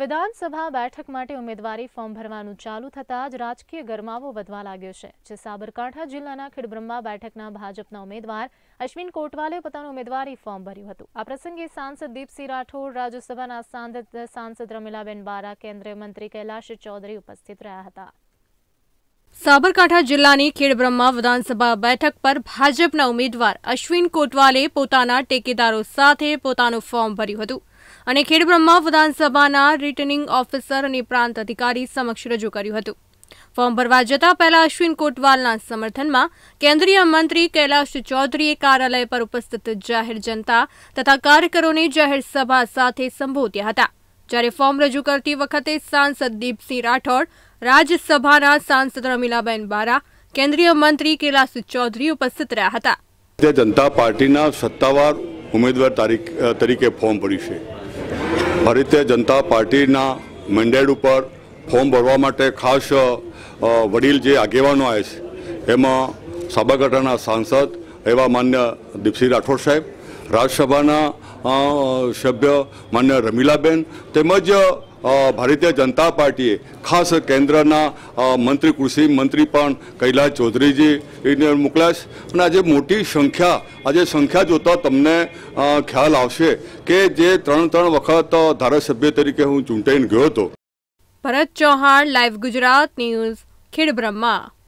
વિધાનસભા બેઠક માટે ઉમેદવારી ફોર્મ ભરવાનું ચાલુ થતાં જ રાજકીય ગરમાવો વધવા લાગ્યો છે જે સાબરકાંઠા જિલ્લાના ખેડબ્રહ્મા બેઠકના ભાજપના ઉમેદવાર અશ્વિન કોટવાલે પોતાનું ઉમેદવારી ફોર્મ ભર્યું હતું આ પ્રસંગે સાંસદ દીપસિંહ રાઠોડ રાજ્યસભાના સાંસદ સાંસદ રમીલાબેન બારા કેન્દ્રીય મંત્રી કૈલાશ ચૌધરી ઉપસ્થિત રહ્યા હતા સાબરકાંઠા જિલ્લાની ખેડબ્રહ્મા વિધાનસભા બેઠક પર ભાજપના ઉમેદવાર અશ્વિન કોટવાલે પોતાના ટેકેદારો સાથે પોતાનું ફોર્મ ભર્યું હતું અને ખેડબ્રહ્મા વિધાનસભાના રિટર્નિંગ ઓફિસર અને પ્રાંત અધિકારી સમક્ષ રજૂ કર્યું હતું ફોર્મ ભરવા જતા પહેલા અશ્વિન કોટવાલના સમર્થનમાં કેન્દ્રીય મંત્રી કૈલાશ ચૌધરીએ કાર્યાલય પર ઉપસ્થિત જાહેર જનતા તથા કાર્યકરોને જાહેર સભા સાથે સંબોધ્યા હતા જ્યારે ફોર્મ રજૂ કરતી વખતે સાંસદ દીપસિંહ રાઠોડ રાજ્યસભાના સાંસદ રમીલાબેન બારા કેન્દ્રીય મંત્રી કૈલાશ ચૌધરી ઉપસ્થિત રહ્યા હતા જનતા પાર્ટીના સત્તાવાર ઉમેદવાર તરીકે ફોર્મ ભર્યું છે ભારતીય જનતા પાર્ટીના મેન્ડેટ ઉપર ફોર્મ ભરવા માટે ખાસ વડીલ જે આગેવાનો આવે છે એમાં સાબરકાંઠાના સાંસદ એવા માન્ય દીપસિંહ રાઠોડ સાહેબ રાજ્યસભાના સભ્ય માન્ય રમીલાબેન તેમજ ભારતીય જનતા પાર્ટીએ ખાસ કેન્દ્રના મંત્રી કૃષિ મંત્રી પણ કૈલાસ ચૌધરીજીને મોકલાશ અને આજે મોટી સંખ્યા આજે સંખ્યા જોતા તમને ખ્યાલ આવશે કે જે ત્રણ ત્રણ વખત ધારાસભ્ય તરીકે હું ચૂંટાઈને ગયો હતો ભરત ચૌહાણ લાઈવ ગુજરાત ન્યૂઝ ખેડબ્રહ્મા